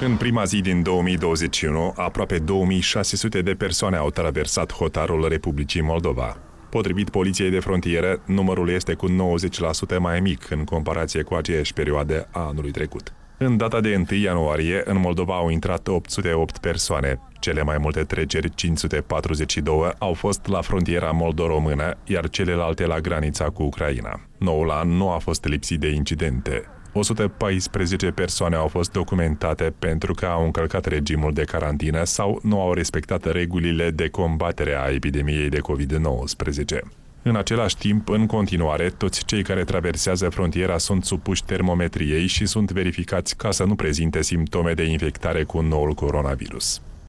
În prima zi din 2021, aproape 2600 de persoane au traversat hotarul Republicii Moldova. Potrivit Poliției de Frontieră, numărul este cu 90% mai mic în comparație cu aceeași perioadă a anului trecut. În data de 1 ianuarie, în Moldova au intrat 808 persoane. Cele mai multe treceri, 542, au fost la frontiera moldoromână, iar celelalte la granița cu Ucraina. Noul an nu a fost lipsit de incidente. 114 persoane au fost documentate pentru că au încălcat regimul de carantină sau nu au respectat regulile de combatere a epidemiei de COVID-19. În același timp, în continuare, toți cei care traversează frontiera sunt supuși termometriei și sunt verificați ca să nu prezinte simptome de infectare cu noul coronavirus.